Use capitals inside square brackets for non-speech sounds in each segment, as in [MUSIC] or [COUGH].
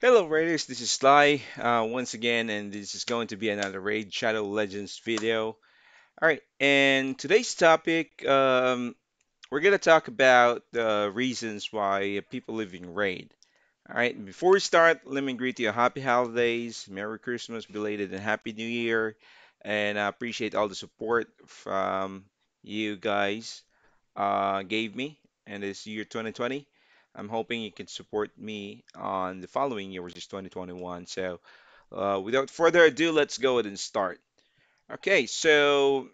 Hello Raiders, this is Sly uh, once again and this is going to be another Raid Shadow Legends video. Alright, and today's topic, um, we're going to talk about the reasons why people live in Raid. Alright, before we start, let me greet you happy holidays, Merry Christmas, belated and Happy New Year, and I appreciate all the support from you guys uh, gave me in this year 2020. I'm hoping you can support me on the following year, which is 2021. So uh, without further ado, let's go ahead and start. Okay, so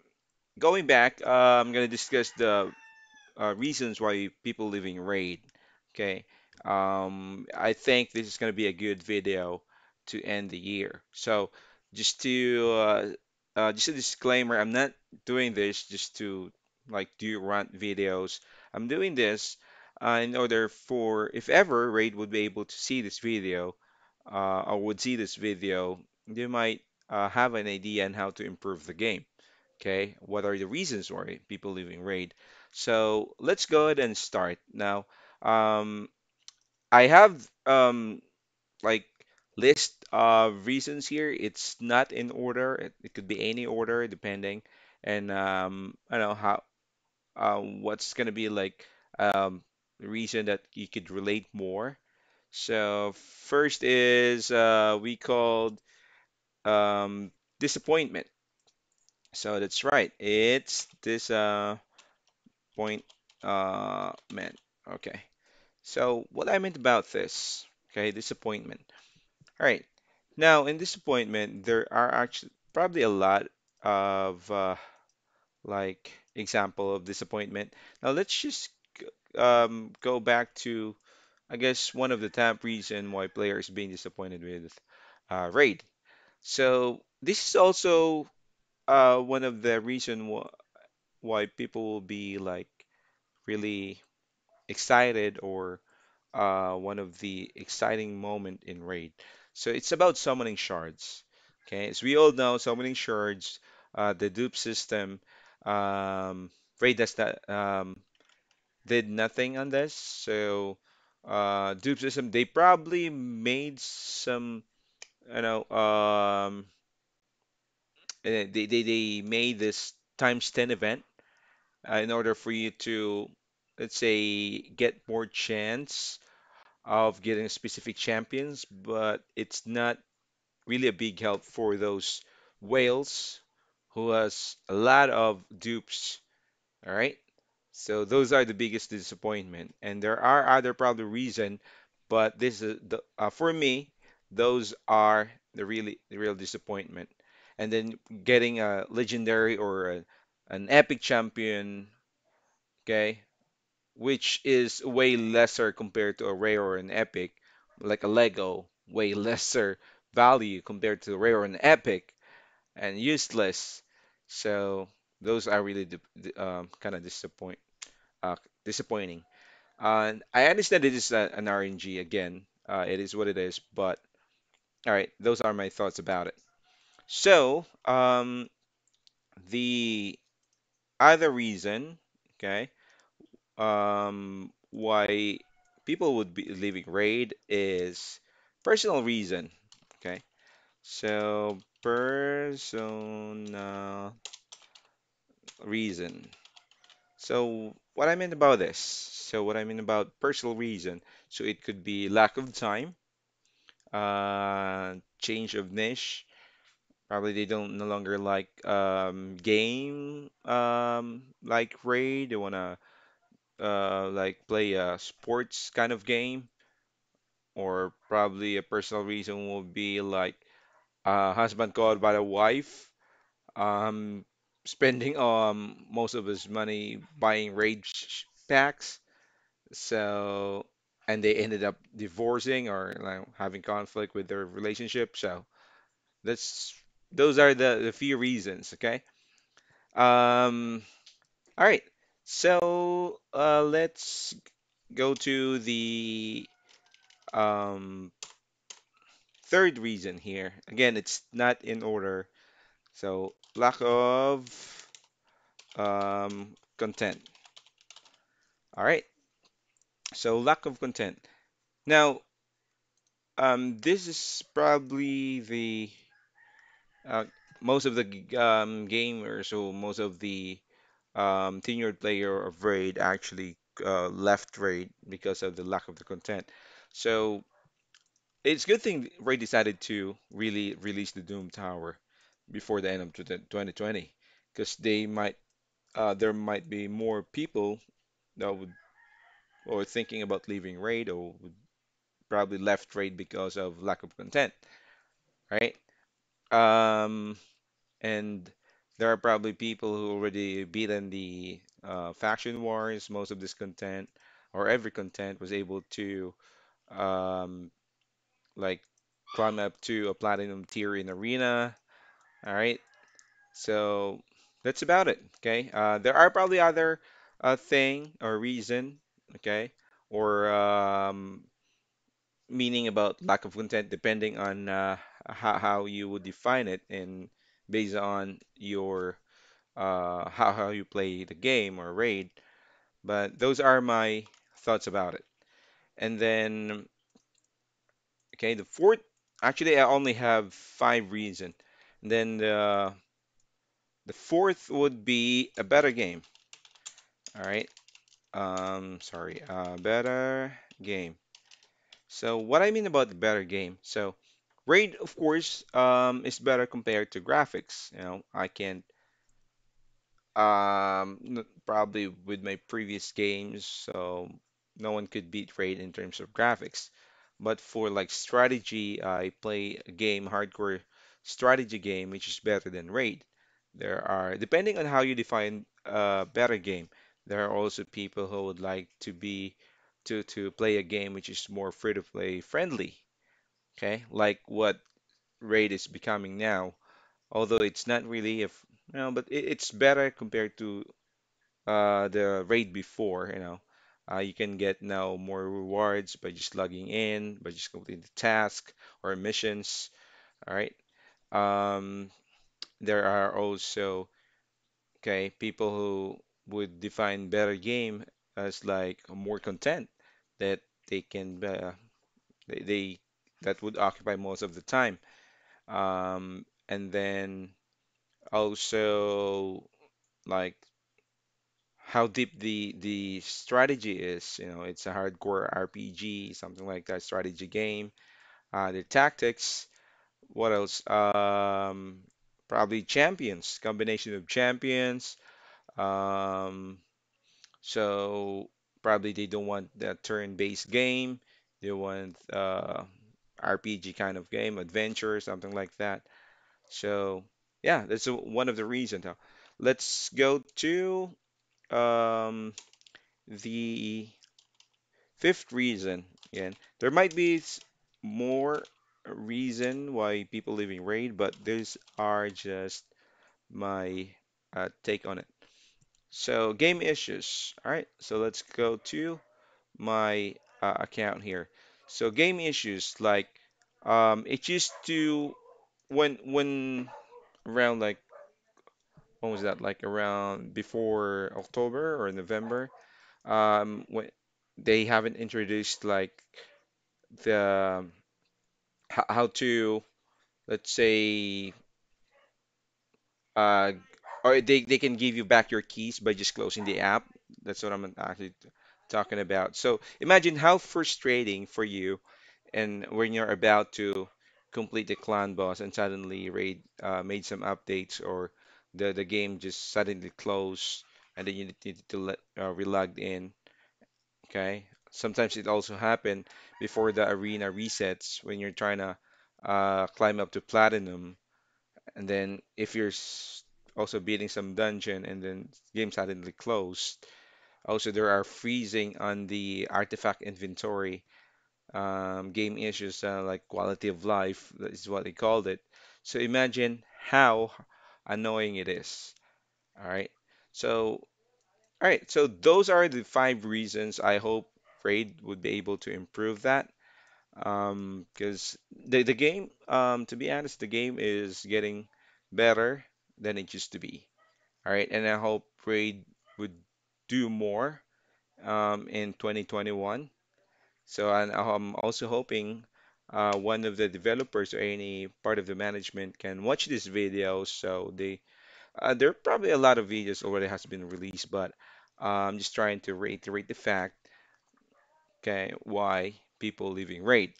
going back, uh, I'm going to discuss the uh, reasons why people in RAID. Okay, um, I think this is going to be a good video to end the year. So just to uh, uh, just a disclaimer, I'm not doing this just to like do rant videos. I'm doing this uh, in order for if ever Raid would be able to see this video uh, or would see this video, they might uh, have an idea on how to improve the game. Okay, what are the reasons why people leaving Raid? So let's go ahead and start now. Um, I have um, like list of reasons here. It's not in order. It, it could be any order depending, and um, I don't know how uh, what's gonna be like um, the reason that you could relate more. So first is uh, we called um, disappointment. So that's right. It's this uh, point uh, Okay. So what I meant about this, okay, disappointment. All right. Now in disappointment, there are actually probably a lot of uh, like example of disappointment. Now let's just um, go back to, I guess, one of the top reason why players being disappointed with uh, Raid. So this is also uh, one of the reason wh why people will be like really excited or uh, one of the exciting moment in Raid. So it's about summoning shards. Okay, as we all know, summoning shards, uh, the dupe system, um, Raid does that. Um, did nothing on this. So uh, dupe system, they probably made some, you know, um, eh, they, they, they made this times 10 event uh, in order for you to, let's say, get more chance of getting specific champions, but it's not really a big help for those whales who has a lot of dupes. All right. So those are the biggest disappointment, and there are other probably reason, but this is the, uh, for me. Those are the really the real disappointment, and then getting a legendary or a, an epic champion, okay, which is way lesser compared to a rare or an epic, like a Lego, way [LAUGHS] lesser value compared to a rare or an epic, and useless. So those are really um, kind of disappoint uh, disappointing. Uh, I understand it is a, an RNG again. Uh, it is what it is. But all right, those are my thoughts about it. So um, the other reason, okay, um, why people would be leaving Raid is personal reason. Okay, so personal reason. So what I meant about this, so what I mean about personal reason, so it could be lack of time, uh, change of niche, probably they don't no longer like um, game um, like raid. They wanna uh, like play a sports kind of game, or probably a personal reason would be like uh, husband caught by the wife. Um, spending um most of his money buying rage packs. So and they ended up divorcing or like, having conflict with their relationship. So that's those are the the few reasons. Okay. Um. All right. So uh, let's go to the um third reason here. Again, it's not in order. So lack of um, content. All right. So lack of content. Now, um, this is probably the uh, most of the um, gamers or most of the um, tenured player of raid actually uh, left raid because of the lack of the content. So it's good thing raid decided to really release the Doom Tower before the end of 2020 because they might uh, there might be more people that would or thinking about leaving raid or would probably left raid because of lack of content right um, and there are probably people who already beaten the uh, faction wars most of this content or every content was able to um, like climb up to a platinum tier in arena all right. So that's about it. Okay. Uh, there are probably other uh, thing or reason. Okay. Or um, meaning about lack of content depending on uh, how, how you would define it and based on your uh, how, how you play the game or raid. But those are my thoughts about it. And then, okay, the fourth, actually I only have five reason. Then the, the fourth would be a better game. All right. Um, sorry, A better game. So what I mean about the better game. So RAID, of course, um, is better compared to graphics. You know, I can um, probably with my previous games, so no one could beat RAID in terms of graphics. But for like strategy, I play a game hardcore strategy game, which is better than Raid. There are, depending on how you define a better game, there are also people who would like to be to to play a game which is more free to play friendly. Okay, like what Raid is becoming now, although it's not really if you know, but it, it's better compared to uh, the Raid before. You know, uh, you can get now more rewards by just logging in, by just completing the task or missions. All right. Um, there are also okay people who would define better game as like more content that they can uh, they, they, that would occupy most of the time um, and then also like how deep the the strategy is you know it's a hardcore RPG something like that strategy game uh, the tactics what else? Um, probably champions, combination of champions. Um, so probably they don't want that turn-based game. They want uh, RPG kind of game, adventure, something like that. So yeah, that's a, one of the reasons. Let's go to um, the fifth reason. Again, there might be more reason why people live in raid, but these are just my uh, take on it. So game issues. All right, so let's go to my uh, account here. So game issues like um, it used to when when around like when was that like around before October or November um, when they haven't introduced like the how to let's say uh or they, they can give you back your keys by just closing the app that's what i'm actually talking about so imagine how frustrating for you and when you're about to complete the clan boss and suddenly raid uh, made some updates or the the game just suddenly closed and then you need to let, uh, relog in okay sometimes it also happen before the arena resets when you're trying to uh, climb up to platinum and then if you're also beating some dungeon and then game suddenly closed also there are freezing on the artifact inventory um, game issues uh, like quality of life is what they called it so imagine how annoying it is all right so all right so those are the five reasons i hope upgrade would be able to improve that um because the, the game um to be honest the game is getting better than it used to be all right and i hope raid would do more um in 2021 so and i'm also hoping uh, one of the developers or any part of the management can watch this video so they uh, there are probably a lot of videos already has been released but uh, i'm just trying to reiterate the fact okay, why people leaving raid?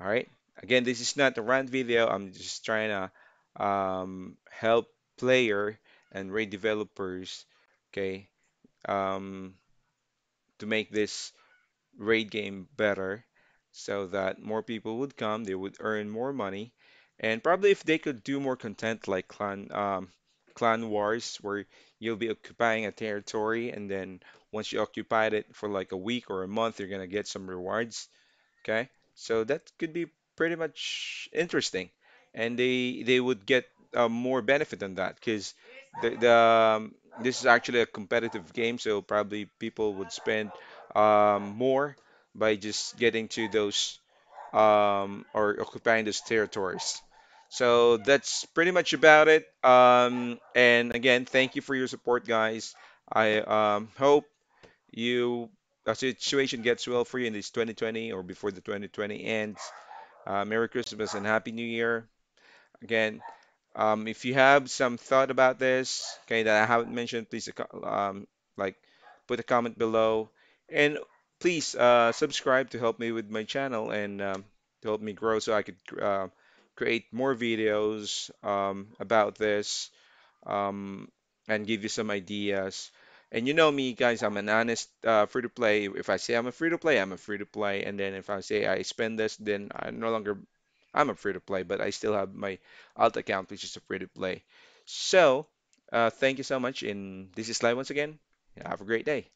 All right. Again, this is not a rant video. I'm just trying to um, help player and raid developers, okay, um, to make this raid game better so that more people would come, they would earn more money, and probably if they could do more content like clan um, clan wars where you'll be occupying a territory and then once you occupied it for like a week or a month, you're gonna get some rewards. Okay, so that could be pretty much interesting, and they they would get uh, more benefit than that because the, the um, this is actually a competitive game, so probably people would spend um, more by just getting to those um, or occupying those territories. So that's pretty much about it. Um, and again, thank you for your support, guys. I um, hope you a situation gets well for you in this 2020 or before the 2020 ends. Uh, Merry Christmas and Happy New Year. Again, um, if you have some thought about this, okay, that I haven't mentioned, please uh, um, like put a comment below, and please uh, subscribe to help me with my channel and um, to help me grow so I could uh, create more videos um, about this um, and give you some ideas. And you know me, guys, I'm an honest uh, free to play. If I say I'm a free to play, I'm a free to play. And then if I say I spend this, then i no longer I'm a free to play, but I still have my alt account, which is a free to play. So uh, thank you so much. And this is Sly once again. Have a great day.